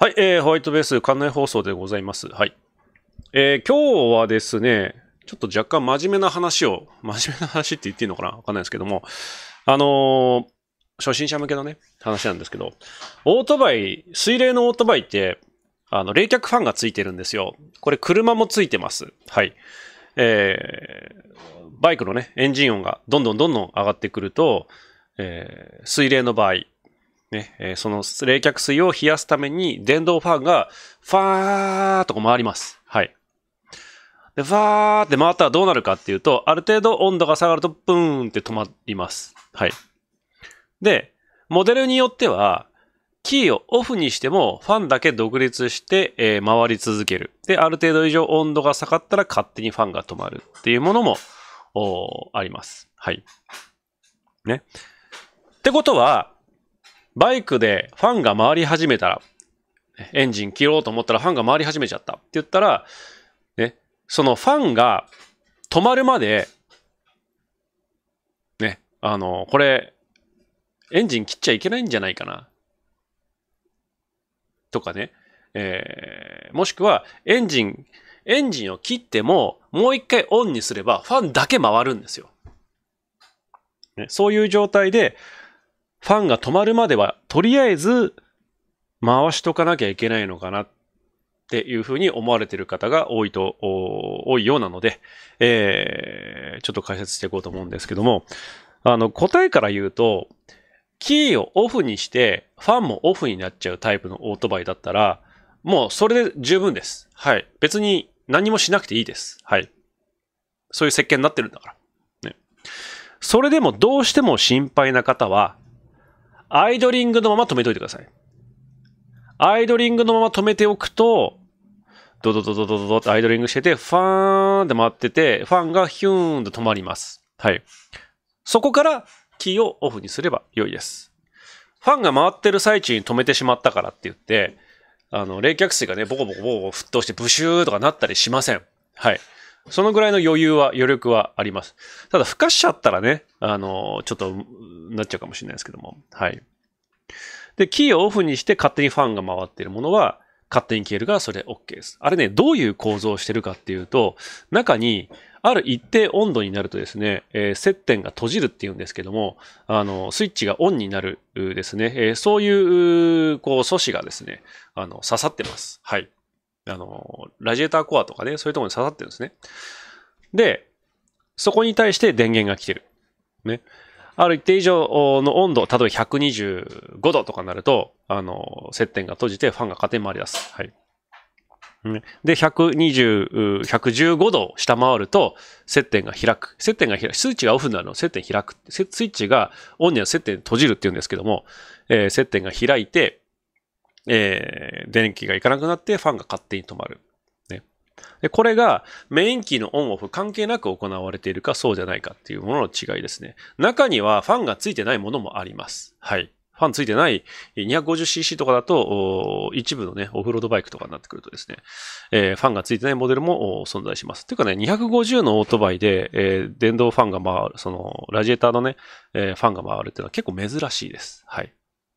はい、えー、ホワイトベース館内放送でございます。はい。えー、今日はですね、ちょっと若干真面目な話を、真面目な話って言っていいのかなわかんないですけども、あのー、初心者向けのね、話なんですけど、オートバイ、水冷のオートバイって、あの、冷却ファンがついてるんですよ。これ車もついてます。はい。えー、バイクのね、エンジン音がどんどんどんどん上がってくると、えー、水冷の場合、ね、えー、その冷却水を冷やすために電動ファンが、ファーっとこう回ります。はい。で、ファーって回ったらどうなるかっていうと、ある程度温度が下がると、ブーンって止まります。はい。で、モデルによっては、キーをオフにしても、ファンだけ独立して、えー、回り続ける。で、ある程度以上温度が下がったら勝手にファンが止まるっていうものも、おあります。はい。ね。ってことは、バイクでファンが回り始めたら、エンジン切ろうと思ったらファンが回り始めちゃったって言ったら、ね、そのファンが止まるまで、ね、あの、これ、エンジン切っちゃいけないんじゃないかな。とかね。えー、もしくは、エンジン、エンジンを切っても、もう一回オンにすれば、ファンだけ回るんですよ。ね、そういう状態で、ファンが止まるまでは、とりあえず回しとかなきゃいけないのかなっていうふうに思われている方が多いと、多いようなので、えー、ちょっと解説していこうと思うんですけども、あの、答えから言うと、キーをオフにして、ファンもオフになっちゃうタイプのオートバイだったら、もうそれで十分です。はい。別に何もしなくていいです。はい。そういう設計になってるんだから。ね。それでもどうしても心配な方は、アイドリングのまま止めといてください。アイドリングのまま止めておくと、ドドドドドドってアイドリングしてて、ファーンって回ってて、ファンがヒューンと止まります。はい。そこからキーをオフにすれば良いです。ファンが回ってる最中に止めてしまったからって言って、あの、冷却水がね、ボコボコボコ沸騰してブシューとかなったりしません。はい。そのぐらいの余裕は、余力はあります。ただ、ふかしちゃったらね、あの、ちょっと、なっちゃうかもしれないですけども。はい。で、キーをオフにして勝手にファンが回っているものは、勝手に消えるが、それ OK です。あれね、どういう構造をしてるかっていうと、中に、ある一定温度になるとですね、えー、接点が閉じるっていうんですけども、あの、スイッチがオンになるですね、えー、そういう、こう、素子がですね、あの、刺さってます。はい。あの、ラジエーターコアとかね、そういうところに刺さってるんですね。で、そこに対して電源が来てる。ね。ある一定以上の温度、例えば125度とかになると、あの、接点が閉じてファンが勝手に回り出す。はい。で、120、115度下回ると、接点が開く。接点が開く。スイッチがオフになるの接点開く。スイッチがオンには接点閉じるって言うんですけども、えー、接点が開いて、えー、電気がいかなくなってファンが勝手に止まる。ね、でこれがメインキーのオンオフ関係なく行われているかそうじゃないかっていうものの違いですね。中にはファンがついてないものもあります。はい。ファンついてない 250cc とかだと、一部のね、オフロードバイクとかになってくるとですね、えー、ファンがついてないモデルも存在します。というかね、250のオートバイで、えー、電動ファンが回る、その、ラジエーターのね、えー、ファンが回るっていうのは結構珍しいです。はい。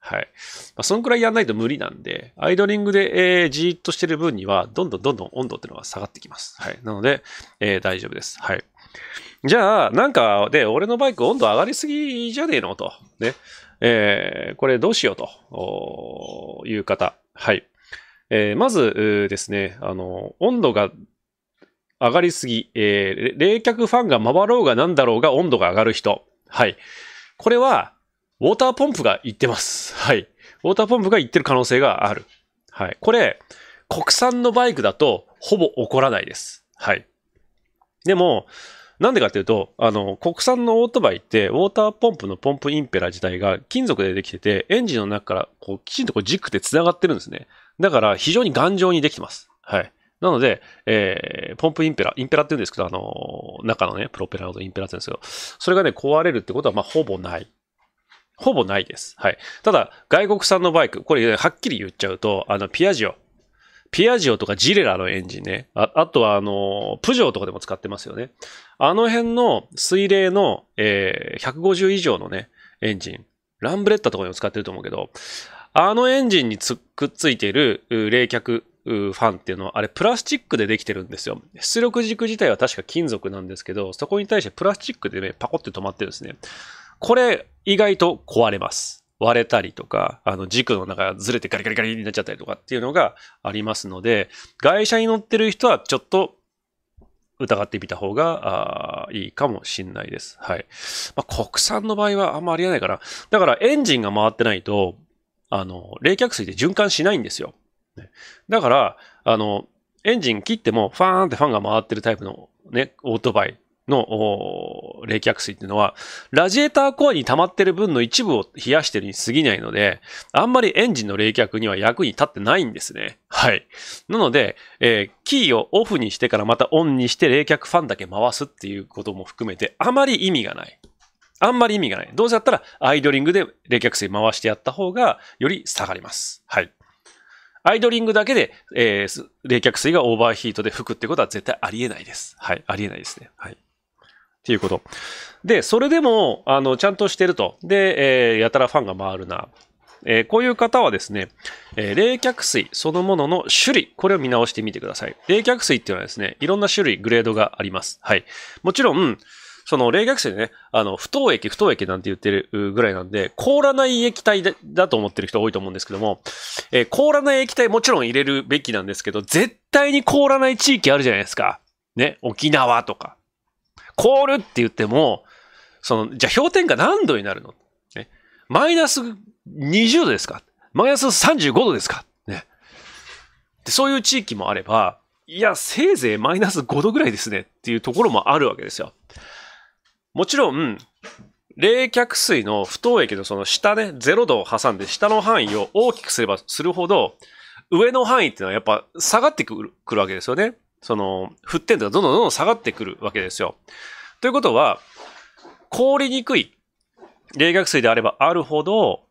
はい。まあ、そんくらいやんないと無理なんで、アイドリングで、えー、じーっとしてる分には、どんどんどんどん温度っていうのが下がってきます。はい。なので、えー、大丈夫です。はい。じゃあ、なんか、で、俺のバイク温度上がりすぎじゃねえのと。ね。えー、これどうしようという方。はい。えー、まずですね、あの、温度が上がりすぎ、えー、冷却ファンが回ろうがなんだろうが温度が上がる人。はい。これは、ウォーターポンプが行ってます。はい。ウォーターポンプが行ってる可能性がある。はい。これ、国産のバイクだと、ほぼ起こらないです。はい。でも、なんでかっていうと、あの、国産のオートバイって、ウォーターポンプのポンプインペラ自体が金属でできてて、エンジンの中から、こう、きちんとこう軸で繋がってるんですね。だから、非常に頑丈にできてます。はい。なので、えー、ポンプインペラ、インペラって言うんですけど、あのー、中のね、プロペラのインペラって言うんですけど、それがね、壊れるってことは、まあ、ほぼない。ほぼないです。はい。ただ、外国産のバイク、これ、はっきり言っちゃうと、あの、ピアジオ。ピアジオとかジレラのエンジンね。ああとは、あの、プジョーとかでも使ってますよね。あの辺の水冷の、えー、150以上のね、エンジン。ランブレッタとかにも使ってると思うけど、あのエンジンにつくっついている冷却ファンっていうのは、あれプラスチックでできてるんですよ。出力軸自体は確か金属なんですけど、そこに対してプラスチックでね、パコって止まってるんですね。これ意外と壊れます。割れたりとか、あの軸の中がずれてガリガリガリになっちゃったりとかっていうのがありますので、外車に乗ってる人はちょっと疑ってみた方がいいかもしんないです。はい。まあ、国産の場合はあんまりありえないかな。だからエンジンが回ってないと、あの、冷却水で循環しないんですよ。だから、あの、エンジン切ってもファーンってファンが回ってるタイプのね、オートバイの冷却水っていうのは、ラジエーターコアに溜まってる分の一部を冷やしてるに過ぎないので、あんまりエンジンの冷却には役に立ってないんですね。はい。なので、えー、キーをオフにしてからまたオンにして冷却ファンだけ回すっていうことも含めて、あまり意味がない。あんまり意味がない。どうせだったらアイドリングで冷却水回してやった方がより下がります。はい。アイドリングだけで、えー、冷却水がオーバーヒートで吹くってことは絶対ありえないです。はい。ありえないですね。はい。っていうこと。で、それでも、あの、ちゃんとしてると。で、えー、やたらファンが回るな。えー、こういう方はですね、えー、冷却水そのものの種類、これを見直してみてください。冷却水っていうのはですね、いろんな種類、グレードがあります。はい。もちろん、その冷却水ね、あの、不凍液、不凍液なんて言ってるぐらいなんで、凍らない液体だと思ってる人多いと思うんですけども、えー、凍らない液体もちろん入れるべきなんですけど、絶対に凍らない地域あるじゃないですか。ね、沖縄とか、凍るって言っても、その、じゃあ氷点下何度になるのね。マイナス20度ですかマイナス35度ですかね。で、そういう地域もあれば、いや、せいぜいマイナス5度ぐらいですねっていうところもあるわけですよ。もちろん、冷却水の不凍液のその下ね、0度を挟んで下の範囲を大きくすればするほど、上の範囲っていうのはやっぱ下がってくるくるわけですよね。その、沸点がどんどんどんどん下がってくるわけですよ。ということは、凍りにくい冷却水であればあるほど、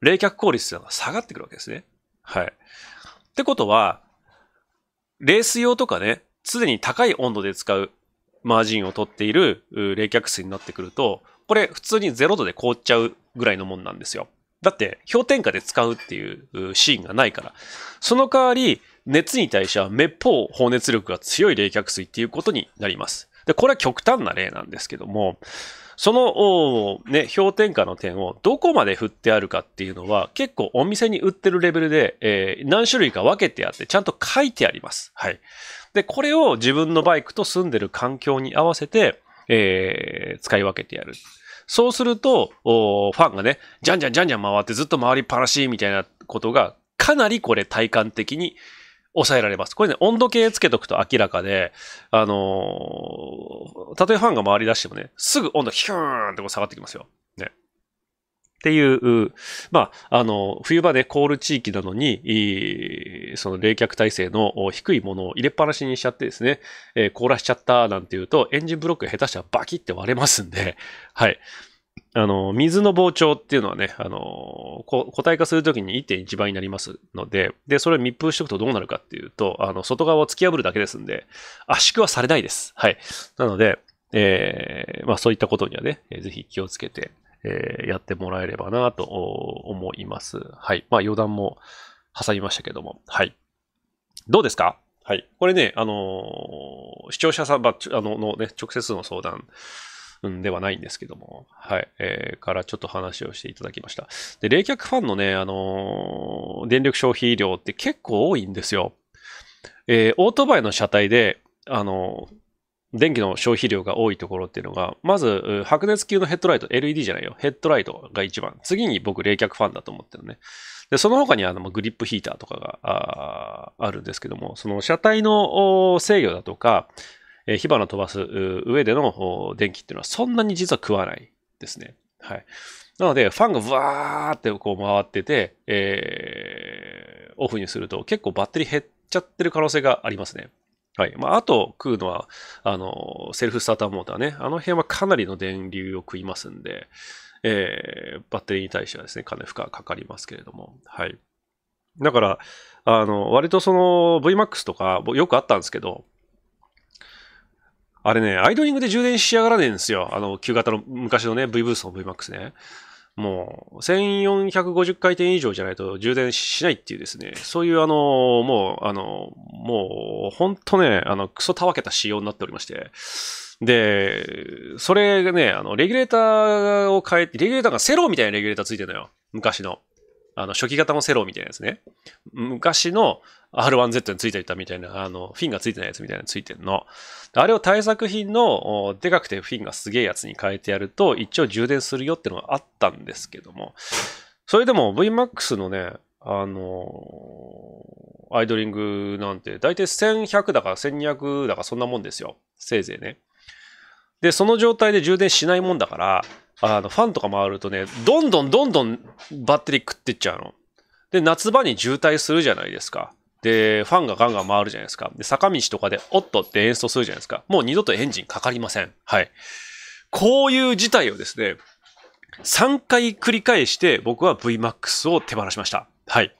冷却効率が下がってくるわけですね。はい。ってことは、冷水用とかね、すでに高い温度で使うマージンを取っている冷却水になってくると、これ普通に0度で凍っちゃうぐらいのもんなんですよ。だって氷点下で使うっていうシーンがないから。その代わり、熱に対しては滅法放熱力が強い冷却水っていうことになります。で、これは極端な例なんですけども、その、ね、氷点下の点をどこまで振ってあるかっていうのは結構お店に売ってるレベルで、えー、何種類か分けてあってちゃんと書いてあります。はい。で、これを自分のバイクと住んでる環境に合わせて、えー、使い分けてやる。そうすると、ファンがね、じゃんじゃんじゃんじゃん回ってずっと回りっぱなしみたいなことがかなりこれ体感的に抑えられます。これね、温度計つけとくと明らかで、あのたとえファンが回り出してもね、すぐ温度ヒューンってこう下がってきますよ。ね。っていう、まあ、あの、冬場で凍る地域なのに、その冷却体制の低いものを入れっぱなしにしちゃってですね、えー、凍らしちゃったなんていうと、エンジンブロック下手したらバキって割れますんで、はい。あの、水の膨張っていうのはね、あの、固体化するときに1.1倍になりますので、で、それを密封しておくとどうなるかっていうと、あの、外側を突き破るだけですんで、圧縮はされないです。はい。なので、えー、まあそういったことにはね、ぜひ気をつけて、えー、やってもらえればなと思います。はい。まあ余談も挟みましたけども、はい。どうですかはい。これね、あのー、視聴者さんば、あの、のね、直接の相談んではないんですけども、はい、えー、からちょっと話をしていただきました。で、冷却ファンのね、あのー、電力消費量って結構多いんですよ。えー、オートバイの車体で、あのー、電気の消費量が多いところっていうのが、まず、白熱球のヘッドライト、LED じゃないよ、ヘッドライトが一番。次に僕、冷却ファンだと思ってるね。で、その他にあのグリップヒーターとかがあるんですけども、その車体の制御だとか、えー、火花飛ばす上での電気っていうのはそんなに実は食わないですね。はい。なので、ファンがわーってこう回ってて、えー、オフにすると結構バッテリー減っちゃってる可能性がありますね。はい。まあ、あと食うのは、あの、セルフスターターモーターね。あの辺はかなりの電流を食いますんで、えー、バッテリーに対してはですね、かなり負荷がかかりますけれども。はい。だから、あの、割とその VMAX とか、よくあったんですけど、あれね、アイドリングで充電しやがらねえんですよ。あの、旧型の昔のね、V ブースの VMAX ね。もう、1450回転以上じゃないと充電しないっていうですね、そういうあの、もう、あの、もう、ほんとね、あの、クソたわけた仕様になっておりまして。で、それがね、あの、レギュレーターを変えて、レギュレーターがセローみたいなレギュレーターついてるのよ。昔の。あの初期型のセローみたいなやつね。昔の R1Z についていたみたいな、あの、フィンがついてないやつみたいなのついてんの。あれを対策品の、でかくてフィンがすげえやつに変えてやると、一応充電するよってのがあったんですけども、それでも VMAX のね、あのー、アイドリングなんて、大体1100だか1200だかそんなもんですよ。せいぜいね。で、その状態で充電しないもんだから、あの、ファンとか回るとね、どんどんどんどんバッテリー食ってっちゃうの。で、夏場に渋滞するじゃないですか。で、ファンがガンガン回るじゃないですか。で、坂道とかで、おっとって演奏するじゃないですか。もう二度とエンジンかかりません。はい。こういう事態をですね、3回繰り返して僕は VMAX を手放しました。はい。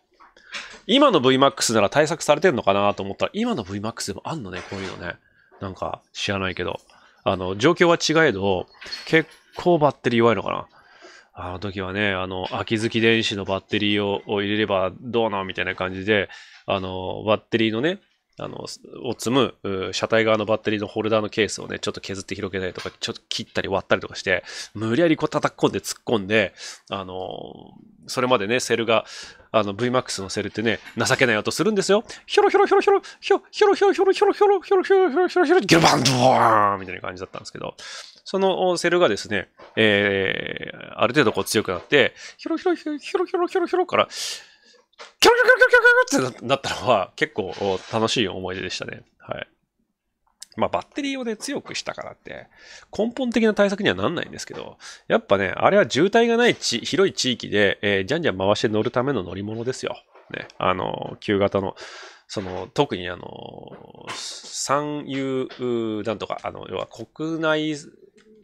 今の VMAX なら対策されてんのかなと思ったら、今の VMAX でもあんのね、こういうのね。なんか知らないけど。あの、状況は違えど、結構バッテリー弱いのかな。あの時はね、あの、秋月電子のバッテリーを入れればどうなみたいな感じで、あの、バッテリーのね、あの、を積む、車体側のバッテリーのホルダーのケースをね、ちょっと削って広げたりとか、ちょっと切ったり割ったりとかして、無理やりこう叩き込んで突っ込んで、あの、それまでね、セルが、あの、VMAX のセルってね、情けない音するんですよ。ひょろひょろひょろひょろ、ひょろひょろひょろひょろひょろひょろひょろひょろひょろひょろ、ルバンドワーンみたいな感じだったんですけど、そのセルがですね、えー、ある程度こう強くなって、ひょろひょろひょろひょろひょろひょろから、キョロキョロキョキョってなったのは結構楽しい思い出でしたね。はい。まあバッテリーをね、強くしたからって、根本的な対策にはなんないんですけど、やっぱね、あれは渋滞がない広い地域で、えー、じゃんじゃん回して乗るための乗り物ですよ。ね、あの、旧型の、その、特にあの、三遊なんとか、あの、要は国内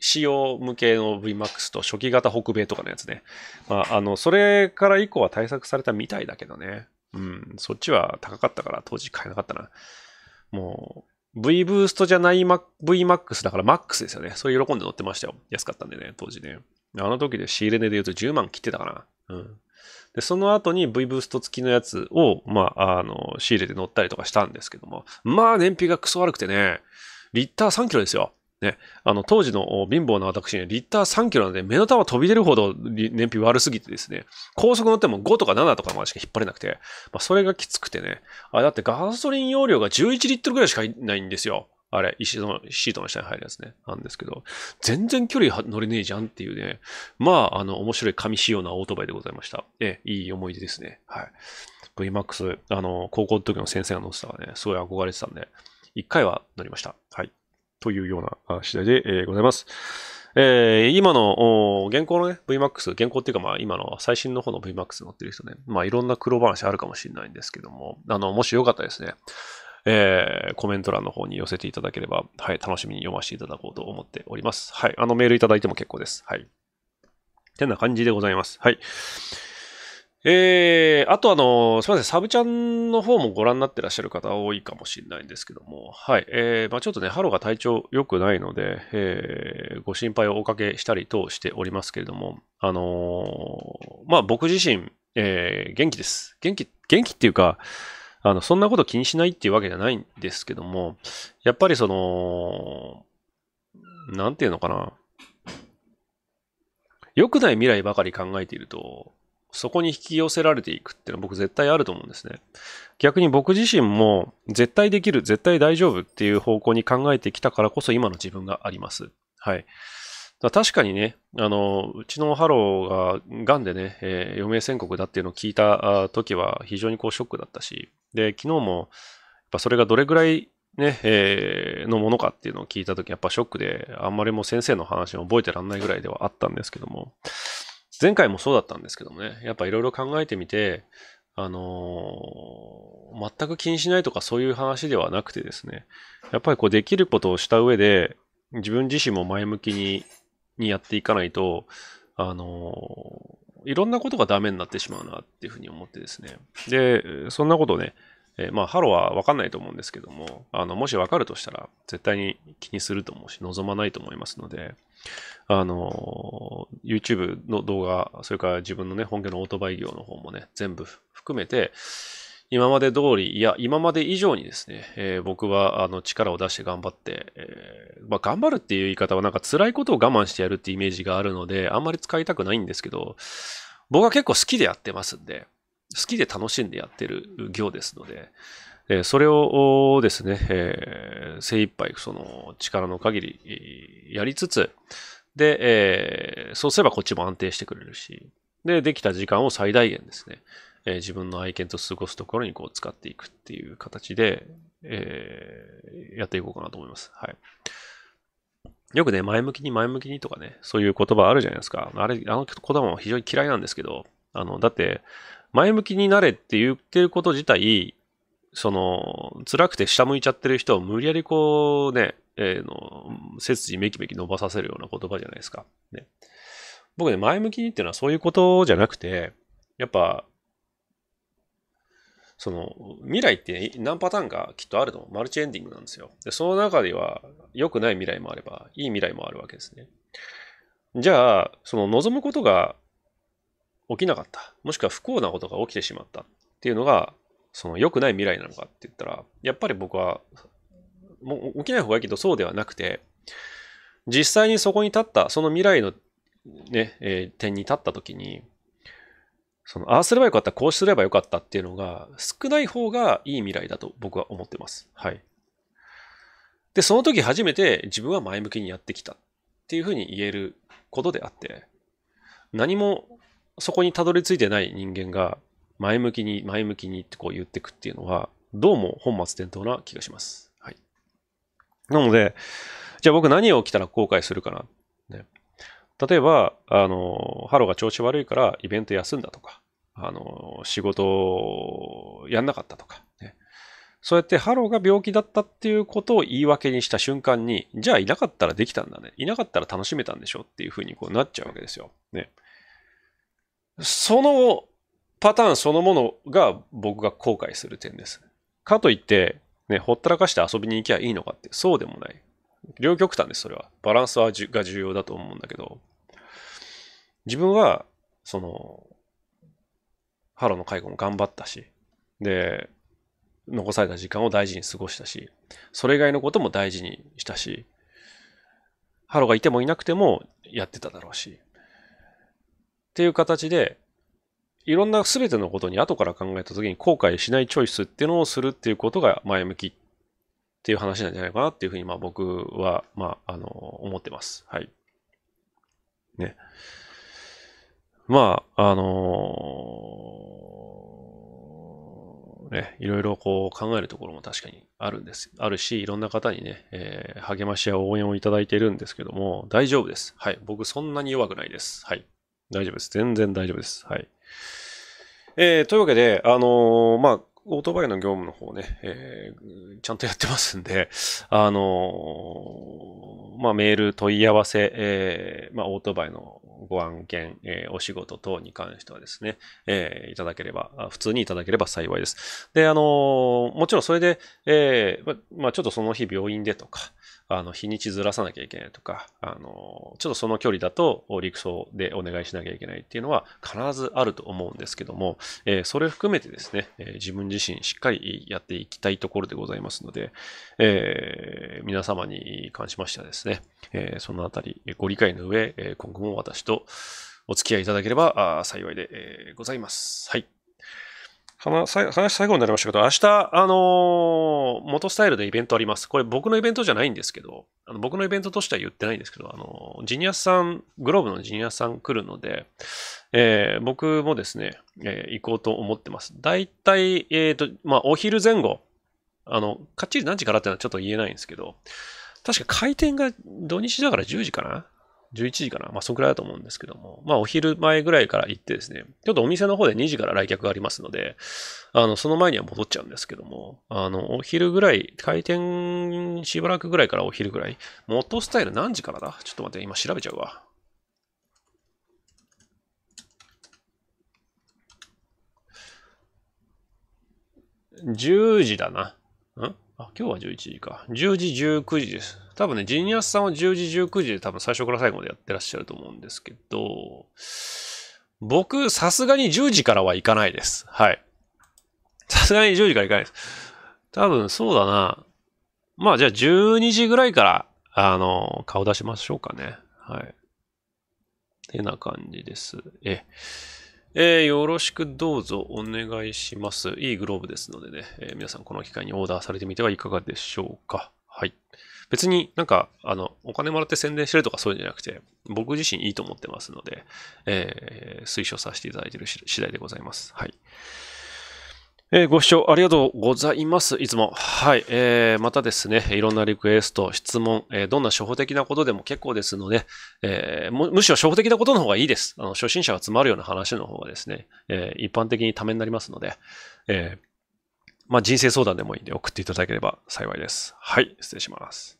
仕様向けの VMAX と初期型北米とかのやつね。まあ、あの、それから以降は対策されたみたいだけどね。うん、そっちは高かったから当時買えなかったな。もう、V ブーストじゃない VMAX だから MAX ですよね。それ喜んで乗ってましたよ。安かったんでね、当時ね。あの時で仕入れ値で言うと10万切ってたかな。うん。で、その後に V ブースト付きのやつを、まあ、あの、仕入れて乗ったりとかしたんですけども、まあ、燃費がクソ悪くてね、リッター3キロですよ。ね、あの当時の貧乏な私ね、リッター3キロなんで、目の玉飛び出るほど燃費悪すぎてですね、高速乗っても5とか7とかまでしか引っ張れなくて、まあ、それがきつくてね、あだってガソリン容量が11リットルぐらいしかないんですよ。あれ、石の、シートの下に入るやつね、なんですけど、全然距離乗れねえじゃんっていうね、まあ、あの、面白い紙仕様なオートバイでございました。え、いい思い出ですね。はい。VMAX、あの、高校の時の先生が乗ってたからね、すごい憧れてたんで、一回は乗りました。はい。というような次第で、えございます。えー、今の、現行のね、VMAX、現行っていうか、まあ、今の最新の方の VMAX 乗ってる人ね、まあ、いろんな苦労話あるかもしれないんですけども、あの、もしよかったらですね、えー、コメント欄の方に寄せていただければ、はい、楽しみに読ませていただこうと思っております。はい、あのメールいただいても結構です。はい。てな感じでございます。はい。えー、あとあの、すみません、サブチャンの方もご覧になってらっしゃる方多いかもしれないんですけども、はい、えー、まあ、ちょっとね、ハロが体調良くないので、えー、ご心配をおかけしたり等しておりますけれども、あのー、まあ、僕自身、えー、元気です。元気、元気っていうか、あの、そんなこと気にしないっていうわけじゃないんですけども、やっぱりその、なんていうのかな、良くない未来ばかり考えていると、そこに引き寄せられていくっていうのは僕絶対あると思うんですね。逆に僕自身も絶対できる、絶対大丈夫っていう方向に考えてきたからこそ今の自分があります。はい。確かにね、あの、うちのハローが癌でね、えー、余命宣告だっていうのを聞いた時は非常にこうショックだったし、で、昨日も、やっぱそれがどれぐらいね、えー、のものかっていうのを聞いた時やっぱショックで、あんまりもう先生の話を覚えてらんないぐらいではあったんですけども、前回もそうだったんですけどもね、やっぱいろいろ考えてみて、あのー、全く気にしないとかそういう話ではなくてですね、やっぱりこうできることをした上で、自分自身も前向きににやっていかないと、あのー、いろんなことがダメになってしまうなっていうふうに思ってですね。で、そんなことね、えー、まあ、ハローは分かんないと思うんですけども、あの、もし分かるとしたら、絶対に気にすると思うし、望まないと思いますので、あの、YouTube の動画、それから自分のね、本業のオートバイ業の方もね、全部含めて、今まで通り、いや、今まで以上にですね、えー、僕はあの力を出して頑張って、えー、まあ、頑張るっていう言い方はなんか辛いことを我慢してやるってイメージがあるので、あんまり使いたくないんですけど、僕は結構好きでやってますんで、好きで楽しんでやってる行ですので、えそれをですね、えー、精一杯その力の限りやりつつ、で、えー、そうすればこっちも安定してくれるし、で、できた時間を最大限ですね、えー、自分の愛犬と過ごすところにこう使っていくっていう形で、えー、やっていこうかなと思います。はい。よくね、前向きに前向きにとかね、そういう言葉あるじゃないですか。あれ、あの言葉も非常に嫌いなんですけど、あの、だって、前向きになれって言ってること自体、その、辛くて下向いちゃってる人を無理やりこうね、えー、の、背筋めきめき伸ばさせるような言葉じゃないですか。ね、僕ね、前向きにっていうのはそういうことじゃなくて、やっぱ、その、未来って何パターンかきっとあるの、マルチエンディングなんですよ。で、その中では、良くない未来もあれば、いい未来もあるわけですね。じゃあ、その望むことが起きなかった。もしくは不幸なことが起きてしまったっていうのが、その良くない未来なのかって言ったら、やっぱり僕は、もう起きない方がいいけどそうではなくて、実際にそこに立った、その未来のね、えー、点に立った時に、その、ああすればよかった、こうすればよかったっていうのが少ない方がいい未来だと僕は思ってます。はい。で、その時初めて自分は前向きにやってきたっていうふうに言えることであって、何もそこにたどり着いてない人間が前向きに前向きにってこう言ってくっていうのは、どうも本末転倒な気がします。はい。なので、じゃあ僕何を起きたら後悔するかな。ね、例えば、あの、ハロが調子悪いからイベント休んだとか、あの、仕事やんなかったとか、ね。そうやってハローが病気だったっていうことを言い訳にした瞬間に、じゃあいなかったらできたんだね。いなかったら楽しめたんでしょっていうふうにこうなっちゃうわけですよ。ね。そのパターンそのものが僕が後悔する点です。かといって、ね、ほったらかして遊びに行きゃいいのかって、そうでもない。両極端です、それは。バランスはが重要だと思うんだけど、自分は、その、ハロの介護も頑張ったし、で、残された時間を大事に過ごしたし、それ以外のことも大事にしたし、ハロがいてもいなくてもやってただろうし、っていう形で、いろんな全てのことに後から考えた時に後悔しないチョイスっていうのをするっていうことが前向きっていう話なんじゃないかなっていうふうにまあ僕はまああの思ってます。はい。ね。まあ、あのー、ね、いろいろこう考えるところも確かにあるんです。あるし、いろんな方にね、えー、励ましや応援をいただいているんですけども、大丈夫です。はい。僕そんなに弱くないです。はい。大丈夫です。全然大丈夫です。はい。えー、というわけで、あのー、まあ、オートバイの業務の方ね、えー、ちゃんとやってますんで、あのー、まあ、メール問い合わせ、えー、まあ、オートバイのご案件、えー、お仕事等に関してはですね、えー、いただければ、普通にいただければ幸いです。で、あのー、もちろんそれで、えー、まあ、ちょっとその日病院でとか、あの、日にちずらさなきゃいけないとか、あの、ちょっとその距離だと陸送でお願いしなきゃいけないっていうのは必ずあると思うんですけども、えー、それ含めてですね、えー、自分自身しっかりやっていきたいところでございますので、えー、皆様に関しましてはですね、えそのあたりご理解の上、今後も私とお付き合いいただければ幸いでございます。はい。話、話最後になりましたけど、明日、あのー、元スタイルでイベントあります。これ僕のイベントじゃないんですけど、あの僕のイベントとしては言ってないんですけど、あのー、ジニアさん、グローブのジニアさん来るので、えー、僕もですね、えー、行こうと思ってます。大体、えっ、ー、と、まあ、お昼前後、あの、かっちり何時からってのはちょっと言えないんですけど、確か開店が土日だから10時かな11時かなまあ、そんくらいだと思うんですけども、まあ、お昼前ぐらいから行ってですね、ちょっとお店の方で2時から来客がありますので、あの、その前には戻っちゃうんですけども、あの、お昼ぐらい、開店しばらくぐらいからお昼ぐらい、元スタイル何時からだちょっと待って、今調べちゃうわ。10時だな。んあ、今日は11時か。10時、19時です。多分ね、ジニアスさんは10時、19時で多分最初から最後までやってらっしゃると思うんですけど、僕、さすがに10時からは行かないです。はい。さすがに10時から行かないです。多分そうだな。まあじゃあ12時ぐらいから、あの、顔出しましょうかね。はい。ってな感じです。え。えー、よろしくどうぞお願いします。いいグローブですのでね、えー、皆さんこの機会にオーダーされてみてはいかがでしょうか。はい。別になんか、あの、お金もらって宣伝してるとかそういうんじゃなくて、僕自身いいと思ってますので、えー、推奨させていただいている次第でございます。はい。えー、ご視聴ありがとうございます。いつも。はい。えー、またですね、いろんなリクエスト、質問、えー、どんな初歩的なことでも結構ですので、えー、むしろ初歩的なことの方がいいです。あの初心者が詰まるような話の方がですね、えー、一般的にためになりますので、えー、まあ、人生相談でもいいんで送っていただければ幸いです。はい。失礼します。